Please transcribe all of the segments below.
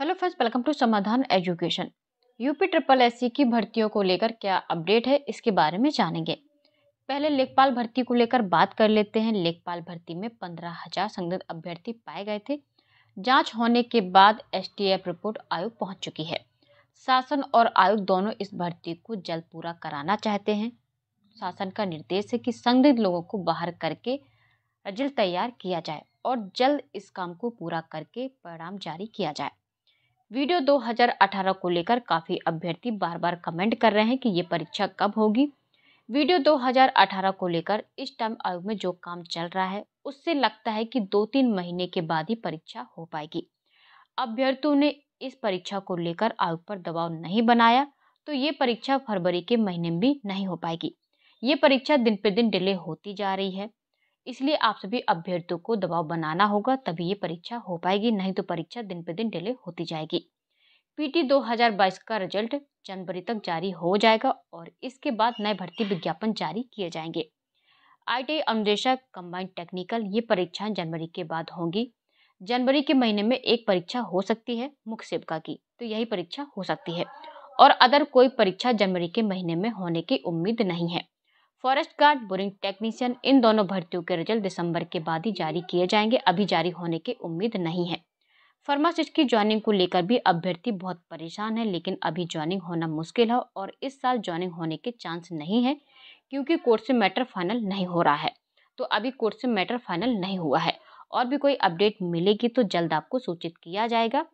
hello friends welcome to Samadhan education UP triple S की भर्तियों को लेकर क्या अपडेट है इसके बारे में जानेंगे पहले लेखपाल भर्ती को लेकर बात कर लेते हैं लेखपाल भर्ती में पंद्रह हजार संदिग्ध अभ्यर्थी पाए गए थे जांच होने के बाद एस रिपोर्ट आयोग पहुंच चुकी है शासन और आयोग दोनों इस भर्ती को जल्द पूरा कराना चाहते हैं शासन का निर्देश है कि संदिग्ध लोगों को बाहर करके रिजल्ट तैयार किया जाए और जल्द इस काम को पूरा करके परिणाम जारी किया जाए वीडियो 2018 को लेकर काफ़ी अभ्यर्थी बार बार कमेंट कर रहे हैं कि ये परीक्षा कब होगी वीडियो 2018 को लेकर इस टाइम आयोग में जो काम चल रहा है उससे लगता है कि दो तीन महीने के बाद ही परीक्षा हो पाएगी अभ्यर्थियों ने इस परीक्षा को लेकर आयोग पर दबाव नहीं बनाया तो ये परीक्षा फरवरी के महीने में भी नहीं हो पाएगी ये परीक्षा दिन पे दिन डिले होती जा रही है इसलिए आप सभी अभ्यर्थियों को दबाव बनाना होगा तभी ये परीक्षा हो पाएगी नहीं तो परीक्षा दिन पे दिन डिले होती जाएगी पीटी 2022 का रिजल्ट जनवरी तक जारी हो जाएगा और इसके बाद नए भर्ती विज्ञापन जारी किए जाएंगे आई अनुदेशक कंबाइंड टेक्निकल ये परीक्षाएं जनवरी के बाद होंगी जनवरी के महीने में एक परीक्षा हो सकती है मुख्य सेवका की तो यही परीक्षा हो सकती है और अदर कोई परीक्षा जनवरी के महीने में होने की उम्मीद नहीं है फॉरेस्ट गार्ड बोरिंग टेक्नीशियन इन दोनों भर्तियों के रिजल्ट दिसंबर के बाद ही जारी किए जाएंगे अभी जारी होने की उम्मीद नहीं है फार्मासिस्ट की ज्वाइनिंग को लेकर भी अभ्यर्थी बहुत परेशान है लेकिन अभी ज्वाइनिंग होना मुश्किल है और इस साल ज्वाइनिंग होने के चांस नहीं है क्योंकि कोर्ट से मैटर फाइनल नहीं हो रहा है तो अभी कोर्ट से मैटर फाइनल नहीं हुआ है और भी कोई अपडेट मिलेगी तो जल्द आपको सूचित किया जाएगा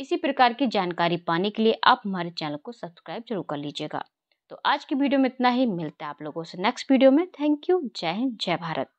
इसी प्रकार की जानकारी पाने के लिए आप हमारे चैनल को सब्सक्राइब जरूर कर लीजिएगा तो आज की वीडियो में इतना ही मिलता है आप लोगों से नेक्स्ट वीडियो में थैंक यू जय हिंद जय भारत